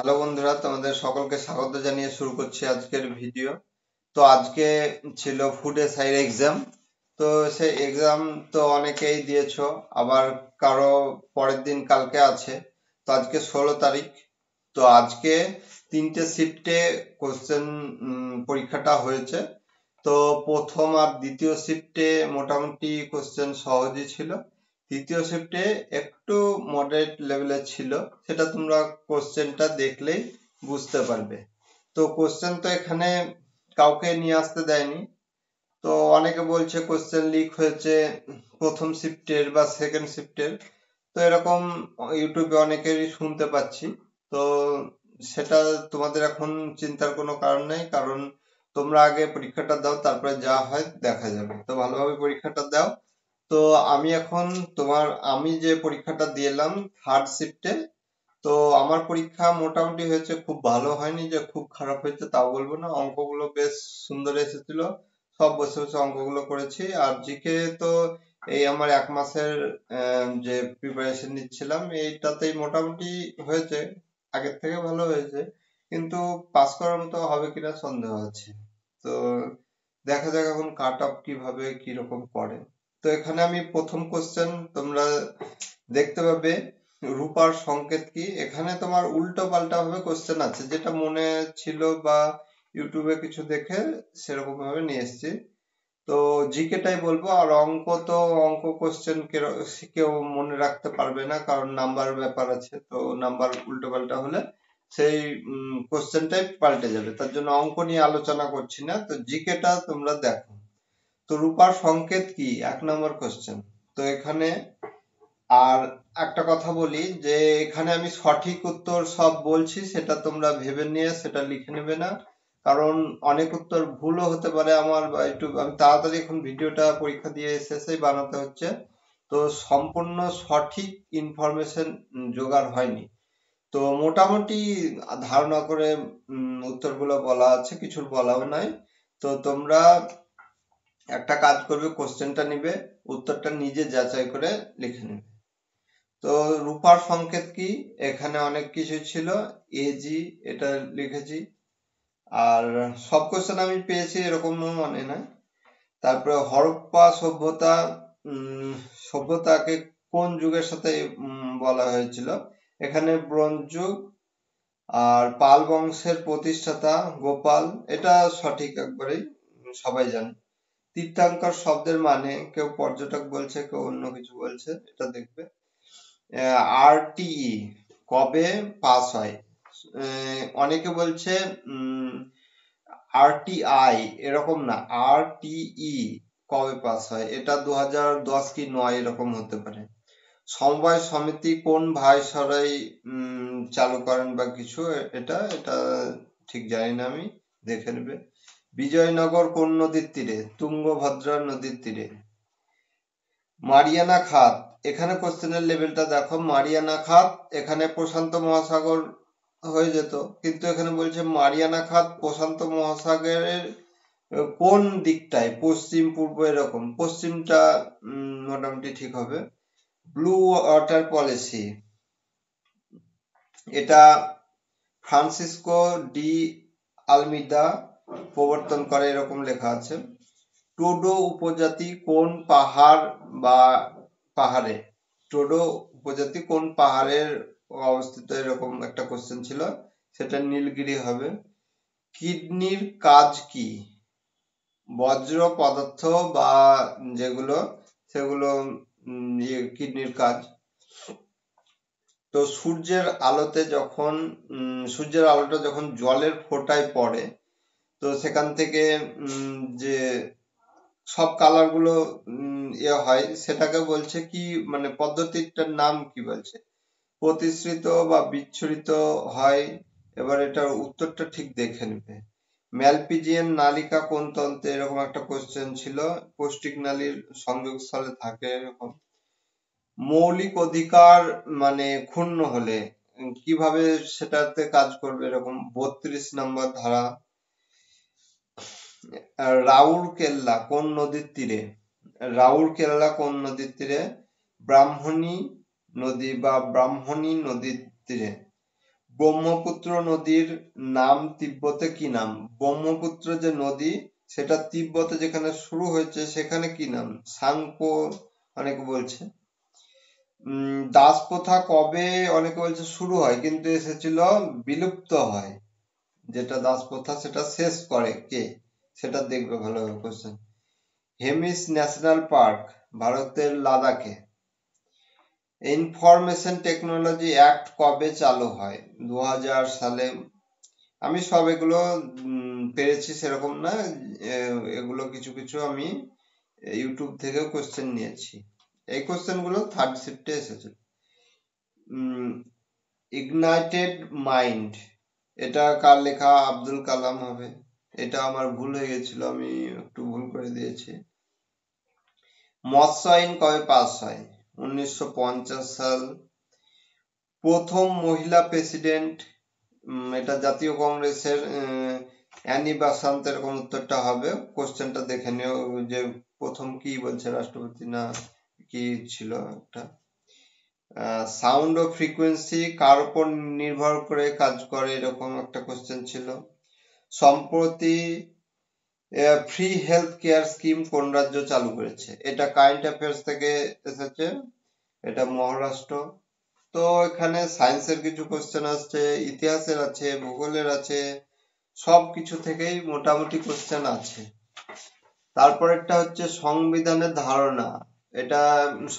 Hello বন্ধুরা তোমাদের সকলকে স্বাগত জানিয়ে শুরু করছি আজকের ভিডিও তো আজকে ছিল ফুড এসআইয়ের এক্সাম তো সে এক্সাম তো অনেকেই দিয়েছো আবার কারো পরের দিন কালকে আছে তো আজকে ষোলো তারিখ তো আজকে তিনটে শিফটে কোশ্চেন পরীক্ষাটা হয়েছে তো প্রথম আর দ্বিতীয় শিফটে মোটামুটি কোশ্চেন সহজই ছিল তৃতীয় শিফটে একটু মডারেট লেভেলের ছিল সেটা তোমরা কোশ্চেনটা দেখলেই বুঝতে পারবে তো কোশ্চেন তো এখানে কাউকে নিয়ে আসতে দেয়নি তো অনেকে বলছে কোশ্চেন লিক হয়েছে প্রথম শিফটের বা সেকেন্ড শিফটের তো এরকম ইউটিউবে অনেকেরই শুনতে পাচ্ছি তো সেটা তোমাদের এখন চিন্তার কোনো কারণ নেই কারণ তোমরা আগে পরীক্ষাটা দাও তারপরে যা হয় দেখা যাবে তো ভালোভাবে পরীক্ষাটা দাও তো আমি এখন তোমার আমি যে পরীক্ষাটা দিলাম থার্ড শিফটে তো আমার পরীক্ষা মোটামুটি হয়েছে খুব ভালো হয়নি যে খুব খারাপ হয়েছে তাও বলবো না অঙ্কগুলো বেশ সুন্দর এসেছিল সব বসে বসে অঙ্কগুলো করেছি আর জিকে তো এই আমার এক মাসের যে প্রিপারেশন নিচ্ছিলাম এইটাতেই মোটামুটি হয়েছে আগের থেকে ভালো হয়েছে কিন্তু পাস করার মতো হবে কিনা সন্দেহ আছে তো দেখা যাক এখন কাট অফ কিভাবে কিরকম করে তো এখানে আমি প্রথম কোশ্চেন তোমরা দেখতে পাবে রূপার সংকেত কি এখানে তোমার উল্টো পাল্টা ভাবে কোশ্চেন আছে যেটা মনে ছিল বা ইউটিউবে কিছু দেখে সেরকম ভাবে নিয়ে এসছি তো জিকেটাই বলবো আর অঙ্ক তো অঙ্ক কোশ্চেন কেউ মনে রাখতে পারবে না কারণ নাম্বার ব্যাপার আছে তো নাম্বার উল্টো পাল্টা হলে সেই কোশ্চেনটাই পাল্টে যাবে তার জন্য অঙ্ক নিয়ে আলোচনা করছি না তো জিকেটা তোমরা দেখো তো রূপার সংকেত কি এক নম্বর কোশ্চেন তো এখানে আর একটা কথা বলি যে এখানে আমি সঠিক উত্তর সব বলছি সেটা তোমরা ভেবে নিয়ে সেটা লিখে নেবে না কারণ অনেক উত্তর ভুলও হতে পারে আমার একটু আমি তাড়াতাড়ি এখন ভিডিওটা পরীক্ষা দিয়ে এসে বানাতে হচ্ছে তো সম্পূর্ণ সঠিক ইনফরমেশন জোগাড় হয়নি তো মোটামুটি ধারণা করে উত্তরগুলো বলা আছে কিছুর বলাও নাই তো তোমরা একটা কাজ করবে কোশ্চেনটা নিবে উত্তরটা নিজে যাচাই করে লিখে নেবে তো রূপার সংকেত কি এখানে অনেক কিছু ছিল এজি এটা লিখেছি আর সব কোশ্চেন আমি পেয়েছি এরকম মনে না তারপরে হরপ্পা সভ্যতা সভ্যতাকে কোন যুগের সাথে বলা হয়েছিল এখানে ব্রঞ্জ যুগ আর পাল বংশের প্রতিষ্ঠাতা গোপাল এটা সঠিক একবারেই সবাই জানে তীর্থাঙ্কর শব্দের মানে কেউ পর্যটক বলছে কেউ অন্য কিছু বলছে এটা দেখবে আরটিই e, কবে পাস হয় অনেকে বলছে আরটিআই এরকম না আরটিই e কবে পাস হয় এটা দু হাজার দশ কি নয় এরকম হতে পারে সমবায় সমিতি কোন ভাই সরাই চালু করেন বা কিছু এটা এটা ঠিক জানি না আমি দেখে নেবে বিজয়নগর কোন নদীর তীরে তুঙ্গভদ্রা নদীর তীরে মারিয়ানা খাত এখানে কোশ্চেনের লেভেলটা দেখো মারিয়ানা খাত এখানে প্রশান্ত মহাসাগর হয়ে যেত কিন্তু এখানে বলছে মারিয়ানা খাত প্রশান্ত মহাসাগরের কোন দিকটায় পশ্চিম পূর্ব এরকম পশ্চিমটা মোটামুটি ঠিক হবে ব্লু ওয়াটার পলিসি এটা ফ্রান্সিসকো ডি আলমিদা প্রবর্তন করে এরকম লেখা আছে টোডো উপজাতি কোন পাহাড় বা পাহাড়ে টোডো উপজাতি কোন পাহাড়ের অবস্থিত এরকম একটা কোশ্চেন ছিল সেটা নীলগিরি হবে কিডনির কাজ কি বজ্র পদার্থ বা যেগুলো সেগুলো ইয়ে, কিডনির কাজ তো সূর্যের আলোতে যখন সূর্যের আলোটা যখন জলের ফোঁটায় পড়ে তো সেখান থেকে যে সব কালারগুলো ইয়ে হয় সেটাকে বলছে কি মানে পদ্ধতিটার নাম কি বলছে প্রতিশ্রিত বা বিচ্ছুরিত হয় এবার এটার উত্তরটা ঠিক দেখে নেবে ম্যালপিজিয়ান নালিকা কোন তন্ত্রে এরকম একটা কোশ্চেন ছিল পৌষ্টিক নালীর সংযোগস্থলে থাকে এরকম মৌলিক অধিকার মানে ক্ষুণ্ণ হলে কিভাবে সেটাতে কাজ করবে এরকম বত্রিশ নম্বর ধারা রাউরকেল্লা কোন নদীর তীরে রাউরকেল্লা কোন নদীর তীরে ব্রাহ্মণী নদী বা ব্রাহ্মণী নদীর তীরে ব্রহ্মপুত্র নদীর নাম তিব্বতে কি নাম ব্রহ্মপুত্র যে নদী সেটা তিব্বতে যেখানে শুরু হয়েছে সেখানে কি নাম সাংপো অনেকে বলছে দাস প্রথা কবে অনেকে বলছে শুরু হয় কিন্তু এসেছিল বিলুপ্ত হয় যেটা দাস প্রথা সেটা শেষ করে কে সেটা দেখবে ভালোভাবে কোশ্চেন হেমিস ন্যাশনাল পার্ক ভারতের লাদাখে ইনফরমেশন টেকনোলজি অ্যাক্ট কবে চালু হয় দু সালে আমি সব এগুলো পেরেছি সেরকম না এগুলো কিছু কিছু আমি ইউটিউব থেকে কোশ্চেন নিয়েছি এই কোশ্চেনগুলো থার্ড শিফটে এসেছে ইগনাইটেড মাইন্ড এটা কার লেখা আব্দুল কালাম হবে এটা আমার ভুল হয়ে গেছিল আমি একটু ভুল করে দিয়েছি মৎস্য আইন কবে পাস হয় উনিশশো সাল প্রথম মহিলা প্রেসিডেন্ট এটা জাতীয় কংগ্রেসের অ্যানি বাসান্ত এরকম উত্তরটা হবে কোশ্চেনটা দেখে নিও যে প্রথম কি বলছে রাষ্ট্রপতি না কি ছিল একটা সাউন্ড ও ফ্রিকুয়েন্সি কার উপর নির্ভর করে কাজ করে এরকম একটা কোশ্চেন ছিল সম্প্রতি ফ্রি হেলথ কেয়ার স্কিম কোন রাজ্য চালু করেছে এটা কারেন্ট অ্যাফেয়ার্স থেকে এসেছে এটা মহারাষ্ট্র তো এখানে সায়েন্সের কিছু কোশ্চেন আসছে ইতিহাসের আছে ভূগোলের আছে সব কিছু থেকেই মোটামুটি কোশ্চেন আছে তারপর একটা হচ্ছে সংবিধানের ধারণা এটা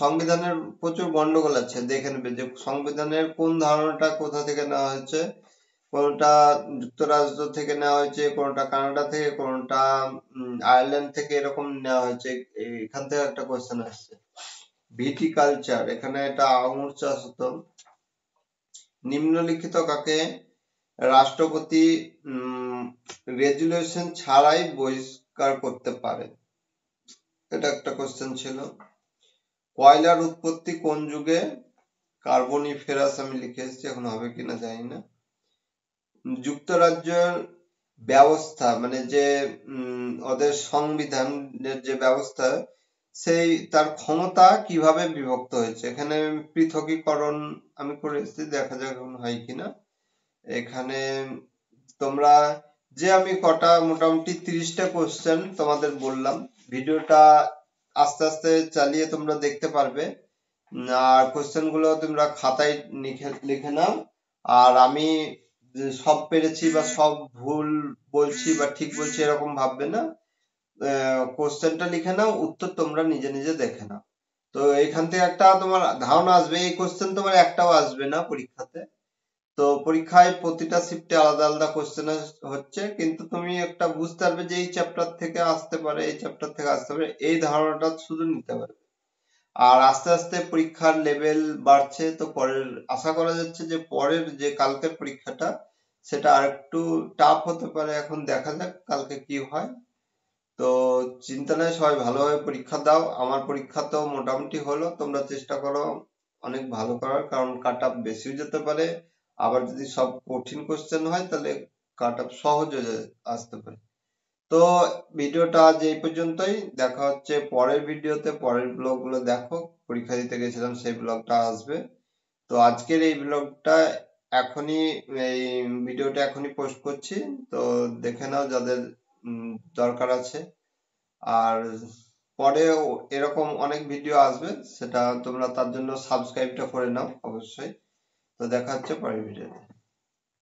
সংবিধানের প্রচুর গন্ডগোল আছে দেখে নেবে যে সংবিধানের কোন ধারণাটা কোথা থেকে নেওয়া হয়েছে কোনটা যুক্তরাজ্য থেকে নেওয়া হয়েছে কোনটা কানাডা থেকে কোনটা আয়ারল্যান্ড থেকে এরকম নেওয়া হয়েছে এখান থেকে একটা কোয়েশ্চেন আসছে ভিটি কালচার এখানে এটা আঙুর চাষ হতো নিম্নলিখিত কাকে রাষ্ট্রপতি রেজুলেশন ছাড়াই বহিষ্কার করতে পারে এটা একটা কোয়েশ্চেন ছিল কয়লার উৎপত্তি কোন যুগে কার্বনিফেরাস আমি লিখে এসেছি এখন হবে কিনা জানি না যুক্তরাজ্যের ব্যবস্থা মানে যে ওদের সংবিধান যে ব্যবস্থা সেই তার ক্ষমতা কিভাবে বিভক্ত হয়েছে এখানে পৃথকীকরণ আমি করেছি দেখা যাক হয় কিনা এখানে তোমরা যে আমি কটা মোটামুটি তিরিশটা কোশ্চেন তোমাদের বললাম ভিডিওটা আস্তে আস্তে চালিয়ে তোমরা দেখতে পারবে আর কোশ্চেন গুলো তোমরা খাতায় লিখে লিখে নাও আর আমি সব পেরেছি বা হ্যাঁ। সব ভুল বলছি বা ঠিক বলছি হ্যাঁ। এরকম ভাববে না কোশ্চেনটা লিখে নাও উত্তর তোমরা নিজে নিজে দেখে নাও তো এখান থেকে একটা তোমার ধারণা আসবে এই কোশ্চেন তোমার একটাও আসবে না পরীক্ষাতে তো পরীক্ষায় প্রতিটা শিফটে আলাদা আলাদা কোশ্চেন হচ্ছে কিন্তু তুমি একটা বুঝতে পারবে যে এই চ্যাপ্টার থেকে আসতে পারে এই চ্যাপ্টার থেকে আসতে পারে এই ধারণাটা শুধু নিতে পারবে আর আস্তে আস্তে পরীক্ষার লেভেল বাড়ছে তো পরের আশা করা যাচ্ছে যে পরের যে কালকের পরীক্ষাটা সেটা আর একটু টাফ হতে পারে এখন দেখা যাক কালকে কি হয় তো চিন্তা নেই সবাই ভালোভাবে পরীক্ষা দাও আমার পরীক্ষা তো মোটামুটি হলো তোমরা চেষ্টা করো অনেক ভালো করার কারণ কাট আপ বেশিও যেতে পারে আবার যদি সব কঠিন কোশ্চেন হয় তাহলে কাট আপ সহজ হয়ে আসতে পারে তো ভিডিওটা আজ এই পর্যন্তই দেখা হচ্ছে পরের ভিডিওতে পরের ব্লগগুলো দেখো পরীক্ষা দিতে গেছিলাম সেই ব্লগটা আসবে তো আজকের এই ব্লগটা এখনই এই ভিডিওটা এখনই পোস্ট করছি তো দেখে নাও যাদের দরকার আছে আর পরে এরকম অনেক ভিডিও আসবে সেটা তোমরা তার জন্য সাবস্ক্রাইবটা করে নাও অবশ্যই তো দেখা হচ্ছে পরের ভিডিওতে